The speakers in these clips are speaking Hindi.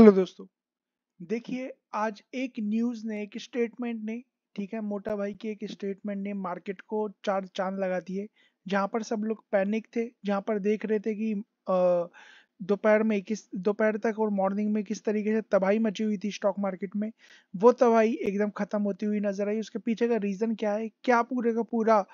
हेलो दोस्तों देखिए आज एक न्यूज़ ने एक स्टेटमेंट ने ठीक है मोटा भाई की एक स्टेटमेंट ने मार्केट को चार चांद लगा दिए जहां पर सब लोग पैनिक थे जहां पर देख रहे थे कि दोपहर में किस दोपहर तक और मॉर्निंग में किस तरीके से तबाही मची हुई थी स्टॉक मार्केट में वो तबाही एकदम खत्म होती हुई नजर आई उसके पीछे का रीजन क्या है क्या पूरे का पूरा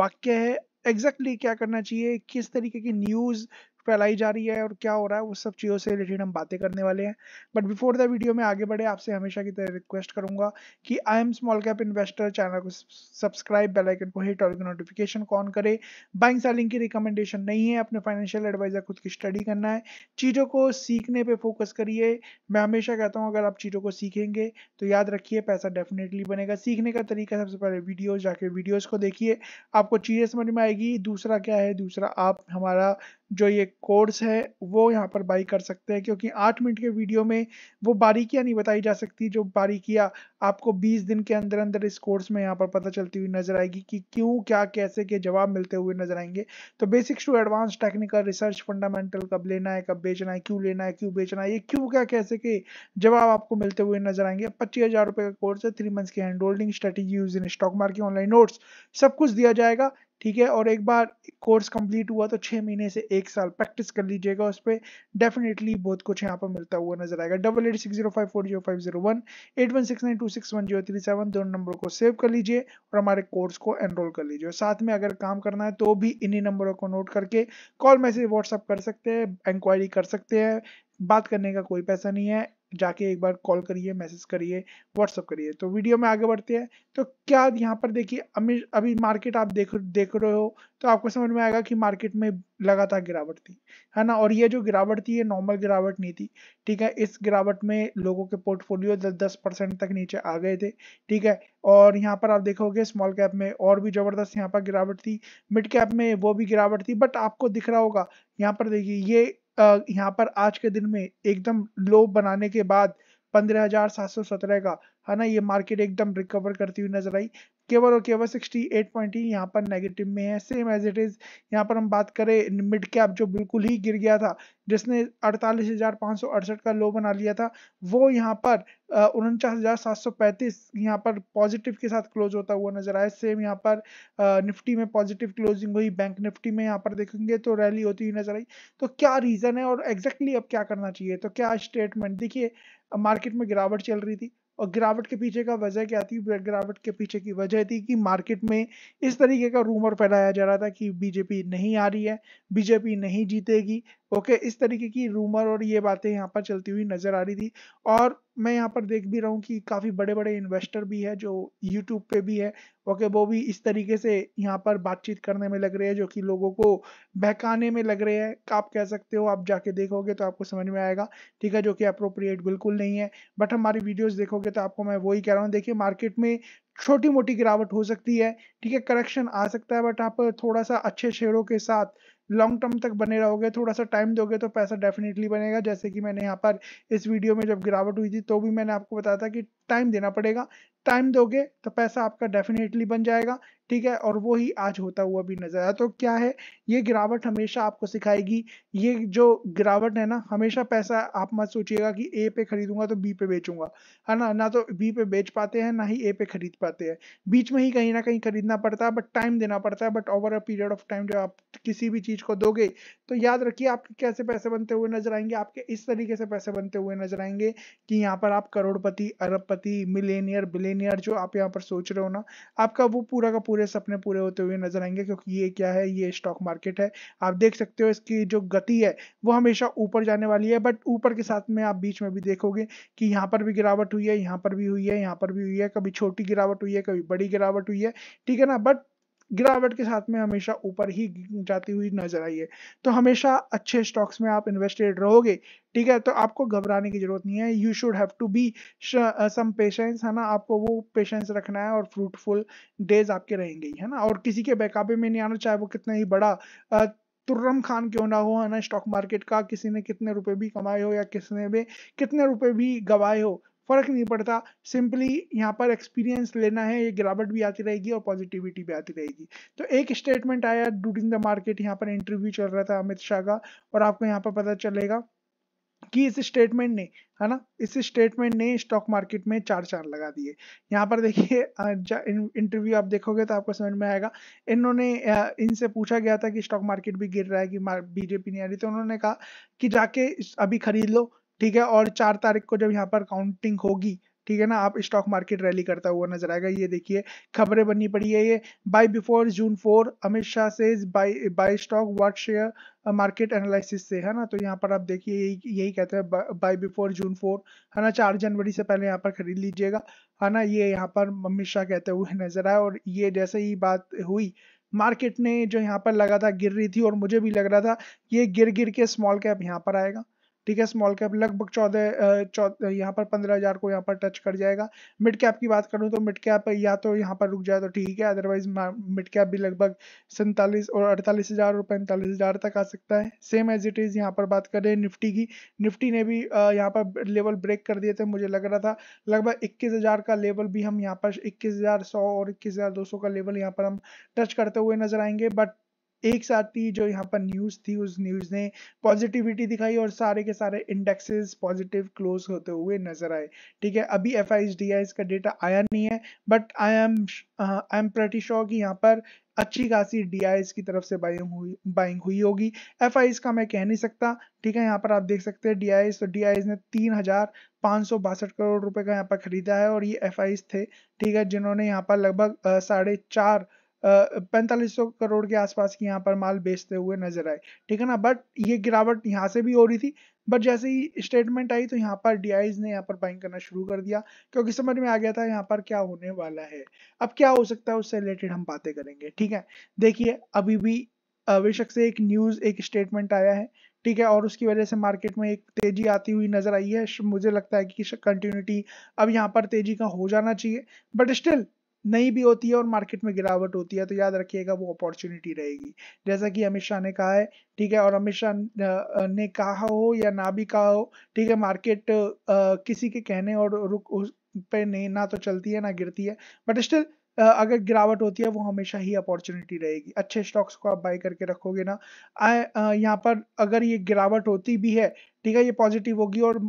वाक्य है एग्जैक्टली exactly क्या करना चाहिए किस तरीके की न्यूज़ फैलाई जा रही है और क्या हो रहा है उस सब चीज़ों से रिलेटेड हम बातें करने वाले हैं बट बिफोर द वीडियो में आगे बढ़े आपसे हमेशा की तरह रिक्वेस्ट करूंगा कि I am small cap investor channel को सब्सक्राइब बेल आइकन को हिट और नोटिफिकेशन को ऑन करें बाइंग सेलिंग की रिकमेंडेशन नहीं है अपने फाइनेंशियल एडवाइजर खुद की स्टडी करना है चीज़ों को सीखने पर फोकस करिए मैं हमेशा कहता हूँ अगर आप चीज़ों को सीखेंगे तो याद रखिए पैसा डेफिनेटली बनेगा सीखने का तरीका सबसे पहले वीडियोज जाके वीडियोज को देखिए आपको चीज़ें समझ में आएगी दूसरा क्या है दूसरा आप हमारा जो ये कोर्स है वो यहाँ पर बाई कर सकते हैं क्योंकि आठ मिनट के वीडियो में वो बारीकियाँ नहीं बताई जा सकती जो बारीकियाँ आपको बीस दिन के अंदर अंदर इस कोर्स में यहाँ पर पता चलती हुई नजर आएगी कि क्यों क्या कैसे के जवाब मिलते हुए नजर आएंगे तो basics to advance technical research fundamental कब लेना है कब बेचना है क्यों लेना है क्यों बेचना है ये क्यों क्या कैसे के जवाब आपको मिलते हुए नजर आएंगे पच्चीस हजार रुपये का कोर्स है थ्री मंथ्स की hand holding strategy use in stock market online notes सब कुछ दिया जाएगा ठीक है और एक बार कोर्स कंप्लीट हुआ तो छः महीने से एक साल प्रैक्टिस कर लीजिएगा उस पर डेफिनेटली बहुत कुछ यहाँ पर मिलता हुआ नजर आएगा double eight six zero five four zero five zero one eight one six nine two six one zero three seven दोनों नंबरों को सेव कर लीजिए और हमारे कोर्स को एनरोल कर लीजिए साथ में अगर काम करना है तो भी इन्हीं नंबरों को नोट करके कॉल मैसेज व्हाट्सअप कर सकते हैं इंक्वायरी कर सकते हैं बात करने का कोई पैसा नहीं है जाके एक बार कॉल करिए मैसेज करिए व्हाट्सअप करिए तो वीडियो में आगे बढ़ते हैं तो क्या यहाँ पर देखिए अभी अभी मार्केट आप देख देख रहे हो तो आपको समझ में आएगा कि मार्केट में लगातार गिरावट थी है ना और ये जो गिरावट थी ये नॉर्मल गिरावट नहीं थी ठीक है इस गिरावट में लोगों के पोर्टफोलियो दस दस परसेंट तक नीचे आ गए थे ठीक है और यहाँ पर आप देखोगे स्मॉल कैप में और भी ज़बरदस्त यहाँ पर गिरावट थी मिड कैप में वो भी गिरावट थी बट आपको दिख रहा होगा यहाँ पर देखिए ये यहाँ पर आज के दिन में एकदम लो बनाने के बाद पंद्रह हजार सात सौ सत्रह का है ना ये मार्केट एकदम रिकवर करती हुई नजर आई केवल और केवल 68.3 यहाँ पर नेगेटिव में है सेम एज इट इज यहाँ पर हम बात करें मिड कैप जो बिल्कुल ही गिर गया था जिसने अड़तालीस का लो बना लिया था वो यहाँ पर उनचास यहाँ पर पॉजिटिव के साथ क्लोज होता हुआ नजर आया सेम यहाँ पर निफ्टी में पॉजिटिव क्लोजिंग हुई बैंक निफ्टी में यहाँ पर देखेंगे तो रैली होती हुई नजर आई तो क्या रीजन है और एग्जैक्टली exactly अब क्या करना चाहिए तो क्या स्टेटमेंट देखिए मार्केट में गिरावट चल रही थी और गिरावट के पीछे का वजह क्या थी गिरावट के पीछे की वजह थी कि मार्केट में इस तरीके का रूमर फैलाया जा रहा था कि बीजेपी नहीं आ रही है बीजेपी नहीं जीतेगी ओके इस तरीके की रूमर और ये बातें यहाँ पर चलती हुई नज़र आ रही थी और मैं यहाँ पर देख भी रहा हूँ कि काफ़ी बड़े बड़े इन्वेस्टर भी है जो यूट्यूब पे भी है ओके वो भी इस तरीके से यहाँ पर बातचीत करने में लग रहे हैं जो कि लोगों को बहकाने में लग रहे हैं आप कह सकते हो आप जाके देखोगे तो आपको समझ में आएगा ठीक है जो कि अप्रोप्रिएट बिल्कुल नहीं है बट हमारी वीडियोज़ देखोगे तो आपको मैं वही कह रहा हूँ देखिए मार्केट में छोटी मोटी गिरावट हो सकती है ठीक है करेक्शन आ सकता है बट आप थोड़ा सा अच्छे शेयरों के साथ लॉन्ग टर्म तक बने रहोगे थोड़ा सा टाइम दोगे तो पैसा डेफिनेटली बनेगा जैसे कि मैंने यहाँ पर इस वीडियो में जब गिरावट हुई थी तो भी मैंने आपको बताया था कि टाइम देना पड़ेगा टाइम दोगे तो पैसा आपका डेफिनेटली बन जाएगा ठीक है और वो ही आज होता हुआ भी नजर आया तो क्या है ये गिरावट हमेशा आपको सिखाएगी ये जो गिरावट है ना हमेशा पैसा आप मत सोचिएगा कि ए पे खरीदूंगा तो बी पे बेचूंगा है ना ना तो बी पे बेच पाते हैं ना ही ए पे खरीद पाते हैं बीच में ही कहीं ना कहीं खरीदना पड़ता है बट टाइम देना पड़ता है but over a period of time जब आप किसी भी चीज को दोगे तो याद रखिए आपके कैसे पैसे बनते हुए नजर आएंगे आपके इस तरीके से पैसे बनते हुए नजर आएंगे कि यहाँ पर आप करोड़पति अरबपति मिलेनियर बिलेनियर लीनियर जो आप यहाँ पर सोच रहे हो ना आपका वो पूरा का पूरे सपने पूरे होते हुए नजर आएंगे क्योंकि ये क्या है ये स्टॉक मार्केट है आप देख सकते हो इसकी जो गति है वो हमेशा ऊपर जाने वाली है बट ऊपर के साथ में आप बीच में भी देखोगे कि यहाँ पर भी गिरावट हुई है यहाँ पर भी हुई है यहाँ पर भी हुई है कभी छोटी गिरावट हुई है कभी बड़ी गिरावट हुई है ठीक है ना बट गिरावट के साथ में हमेशा ऊपर ही जाती हुई नजर आई है तो हमेशा अच्छे स्टॉक्स में आप इन्वेस्टेड रहोगे ठीक है तो आपको घबराने की जरूरत नहीं है you should have to be some patience है ना आपको वो पेशेंस रखना है और फ्रूटफुल डेज आपके रहेंगे है ना और किसी के बेकाबे में नहीं आना चाहे वो कितना ही बड़ा uh, तुर्रम खान क्यों ना हो है ना स्टॉक मार्केट का किसी ने कितने रुपए भी कमाए हो या किसने भी कितने रुपए भी गवाए हो फर्क नहीं पड़ता सिंपली यहाँ पर एक्सपीरियंस लेना है ये गिरावट भी आती रहेगी और पॉजिटिविटी भी आती रहेगी तो एक स्टेटमेंट आया डूडिंग द मार्केट यहाँ पर इंटरव्यू चल रहा था अमित शाह का और आपको यहाँ पर पता चलेगा कि इस स्टेटमेंट ने है ना इस स्टेटमेंट ने स्टॉक मार्केट में चार चार लगा दिए यहाँ पर देखिए इंटरव्यू आप देखोगे तो आपको समझ में आएगा इन्होंने इनसे पूछा गया था कि स्टॉक मार्केट भी गिर रहा है कि बीजेपी नहीं आ रही तो उन्होंने कहा कि जाके अभी खरीद लो ठीक है और चार तारीख को जब यहाँ पर काउंटिंग होगी ठीक है ना आप स्टॉक मार्केट रैली करता हुआ नजर आएगा ये देखिए खबरें बननी पड़ी है ये buy before June four Amit Shah से buy buy stock what share market analysis से है ना तो यहाँ पर आप देखिए यही यही कहते हैं बाय बिफोर जून फोर है ना चार जनवरी से पहले यहाँ पर खरीद लीजिएगा है ना ये यहाँ पर अमित शाह कहते हुए नजर आए और ये जैसे ही बात हुई मार्केट ने जो यहाँ पर लगा था गिर रही थी और मुझे भी लग रहा था ये गिर गिर के स्मॉल कैप यहाँ पर आएगा ठीक है स्मॉल कैप लगभग चौदह चौदह यहाँ पर पंद्रह हज़ार को यहाँ पर टच कर जाएगा मिड कैप की बात करूँ तो मिड कैप या तो यहाँ पर रुक जाए तो ठीक है अदरवाइज मिड कैप भी लगभग सैंतालीस और अड़तालीस हज़ार और पैंतालीस हज़ार तक आ सकता है सेम एज इट इज़ यहाँ पर बात करें निफ्टी की निफ्टी ने भी यहाँ पर लेवल ब्रेक कर दिए थे मुझे लग रहा था लगभग इक्कीस हज़ार का लेवल भी हम यहाँ पर इक्कीस हज़ार सौ और इक्कीस हज़ार दो सौ का लेवल यहाँ पर हम टच करते हुए नजर आएंगे बट एक साथ ही जो यहाँ पर न्यूज़ थी उस न्यूज़ ने पॉजिटिविटी दिखाई और सारे के सारे इंडेक्सेस पॉजिटिव क्लोज होते हुए नजर आए ठीक है अभी एफ आई का डेटा आया नहीं है but I am I am pretty sure कि यहाँ पर अच्छी खासी डी की तरफ से बाइंग हुई बाइंग हुई होगी एफ का मैं कह नहीं सकता ठीक है यहाँ पर आप देख सकते हैं डी तो डी ने तीन हजार पाँच सौ बासठ करोड़ रुपए का यहाँ पर खरीदा है और ये एफ थे ठीक है जिन्होंने यहाँ पर लगभग uh, साढ़े चार पैंतालीस सौ करोड़ के आसपास की यहाँ पर माल बेचते हुए नजर आए ठीक है ना बट ये गिरावट यहाँ से भी हो रही थी बट जैसे ही स्टेटमेंट आई तो यहाँ पर डी ने यहाँ पर बाइंग करना शुरू कर दिया क्योंकि समझ में आ गया था यहाँ पर क्या होने वाला है अब क्या हो सकता है उससे रिलेटेड हम बातें करेंगे ठीक है देखिए अभी भी बेशक से एक न्यूज एक स्टेटमेंट आया है ठीक है और उसकी वजह से मार्केट में एक तेजी आती हुई नजर आई है मुझे लगता है कि कंटिन्यूटी अब यहाँ पर तेजी का हो जाना चाहिए बट स्टिल नहीं भी होती है और मार्केट में गिरावट होती है तो याद रखिएगा वो अपॉर्चुनिटी रहेगी जैसा कि अमित शाह ने कहा है ठीक है और अमित शाह ने कहा हो या ना भी कहा हो ठीक है मार्केट किसी के कहने और रुक उस पे नहीं ना तो चलती है ना गिरती है बट स्टिल अगर गिरावट होती है वो हमेशा ही अपॉर्चुनिटी रहेगी अच्छे स्टॉक्स को आप बाई करके रखोगे ना यहाँ पर अगर ये गिरावट होती भी है ठीक है ये पॉजिटिव होगी और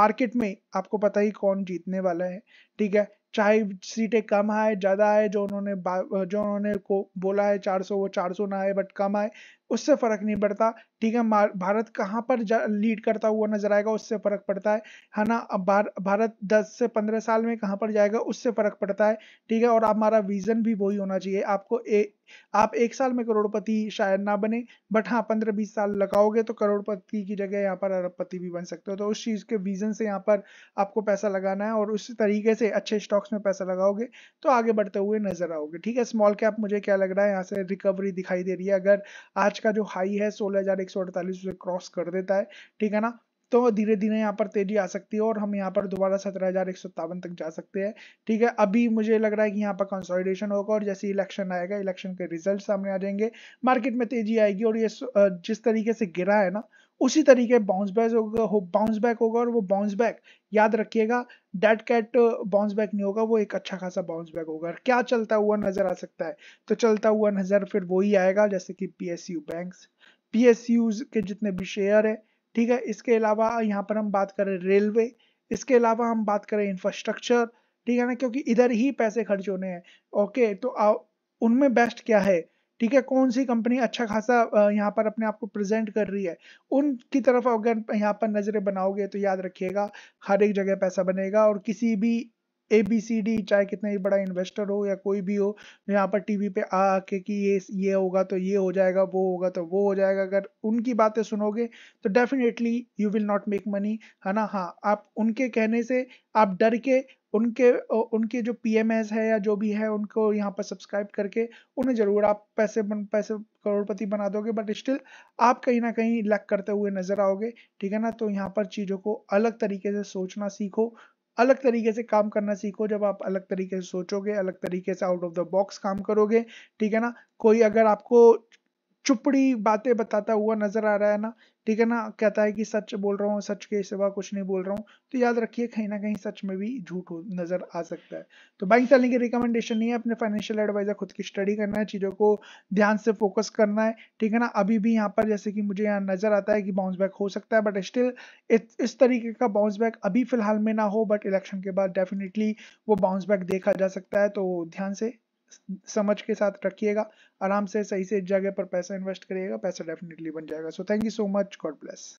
मार्केट में आपको पता ही कौन जीतने वाला है ठीक है चाहे सीटें कम आए ज़्यादा आए जो उन्होंने जो उन्होंने को बोला है 400 वो 400 ना आए बट कम आए उससे फर्क नहीं पड़ता ठीक है भारत कहाँ पर लीड करता हुआ नजर आएगा उससे फर्क पड़ता है है ना भार, भारत 10 से 15 साल में कहाँ पर जाएगा उससे फर्क पड़ता है ठीक है और हमारा विजन भी वही होना चाहिए आपको ए, आप एक साल में करोड़पति शायद ना बने बट हाँ पंद्रह बीस साल लगाओगे तो करोड़पति की जगह यहाँ पर अरबपति भी बन सकते हो तो उस चीज के विजन से यहाँ पर आपको पैसा लगाना है और उस तरीके से अच्छे स्टॉक्स में पैसा लगाओगे तो आगे बढ़ते हुए नजर आओगे ठीक है स्मॉल कैप मुझे क्या लग रहा है यहाँ से रिकवरी दिखाई दे रही है अगर आज आज का जो हाई है सोलह हजार एक सौ अड़तालीस उसे क्रॉस कर देता है ठीक है ना तो धीरे धीरे यहाँ पर तेजी आ सकती है और हम यहाँ पर दोबारा सत्रह हजार एक सौ सत्तावन तक जा सकते हैं ठीक है अभी मुझे लग रहा है कि यहाँ पर कंसोलिडेशन होगा और जैसे इलेक्शन आएगा इलेक्शन के रिजल्ट सामने आ जाएंगे मार्केट में तेजी आएगी और ये जिस तरीके से गिरा है ना उसी तरीके बाउंस बैक होगा हो बाउंस बैक होगा और वो बाउंस बैक याद रखिएगा डेट कैट बाउंस बैक नहीं होगा वो एक अच्छा खासा बाउंस बैक होगा क्या चलता हुआ नजर आ सकता है तो चलता हुआ नजर फिर वही आएगा जैसे कि P S U bank P S U's के जितने भी शेयर है ठीक है इसके अलावा यहाँ पर हम बात करें रेलवे इसके अलावा हम बात करें इंफ्रास्ट्रक्चर ठीक है ना क्योंकि इधर ही पैसे खर्च होने हैं ओके तो उनमें बेस्ट क्या है ठीक है कौन सी कंपनी अच्छा खासा यहाँ पर अपने आप को प्रेजेंट कर रही है उनकी तरफ अगर यहाँ पर नज़रें बनाओगे तो याद रखिएगा हर एक जगह पैसा बनेगा और किसी भी ए बी सी डी चाहे कितना ही बड़ा इन्वेस्टर हो या कोई भी हो यहाँ पर टीवी पे आके कि ये ये होगा तो ये हो जाएगा वो होगा तो वो हो जाएगा अगर उनकी बातें सुनोगे तो definitely you will not make money है ना हाँ आप उनके कहने से आप डर के उनके उनके जो पी है या जो भी है उनको यहाँ पर सब्सक्राइब करके उन्हें जरूर आप पैसे बन, पैसे करोड़पति बना दोगे बट स्टिल आप कहीं ना कहीं लक करते हुए नजर आओगे ठीक है ना तो यहाँ पर चीज़ों को अलग तरीके से सोचना सीखो अलग तरीके से काम करना सीखो जब आप अलग तरीके से सोचोगे अलग तरीके से आउट ऑफ द बॉक्स काम करोगे ठीक है ना कोई अगर आपको चुपड़ी बातें बताता हुआ नजर आ रहा है ना ठीक है ना कहता है कि सच बोल रहा हूँ सच के सिवा कुछ नहीं बोल रहा हूँ तो याद रखिए कहीं ना कहीं सच में भी झूठ हो नजर आ सकता है तो बाइक चलने की रिकमेंडेशन नहीं है अपने फाइनेंशियल एडवाइजर खुद की स्टडी करना है चीजों को ध्यान से फोकस करना है ठीक है ना अभी भी यहाँ पर जैसे कि मुझे यहाँ नजर आता है कि बाउंस बैक हो सकता है बट स्टिल इस तरीके का बाउंस बैक अभी फिलहाल में ना हो बट इलेक्शन के बाद डेफिनेटली वो बाउंस बैक देखा जा सकता है तो ध्यान से समझ के साथ रखिएगा आराम से सही से जगह पर पैसा इन्वेस्ट करिएगा पैसा डेफिनेटली बन जाएगा so thank you so much God bless